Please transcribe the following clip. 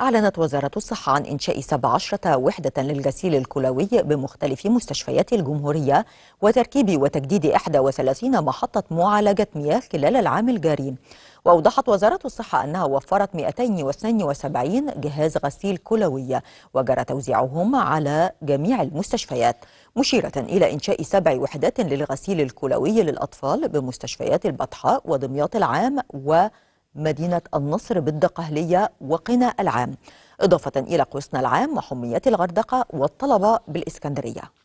أعلنت وزارة الصحة عن إنشاء 17 وحدة للغسيل الكلوي بمختلف مستشفيات الجمهورية وتركيب وتجديد 31 محطة معالجة مياه خلال العام الجاري وأوضحت وزارة الصحة أنها وفرت 272 جهاز غسيل كلوي وجرى توزيعهم على جميع المستشفيات مشيرة إلى إنشاء سبع وحدات للغسيل الكلوي للأطفال بمستشفيات البطحاء ودمياط العام و مدينة النصر بالدقهلية وقنا العام إضافة إلى قوسنا العام وحمية الغردقة والطلبة بالإسكندرية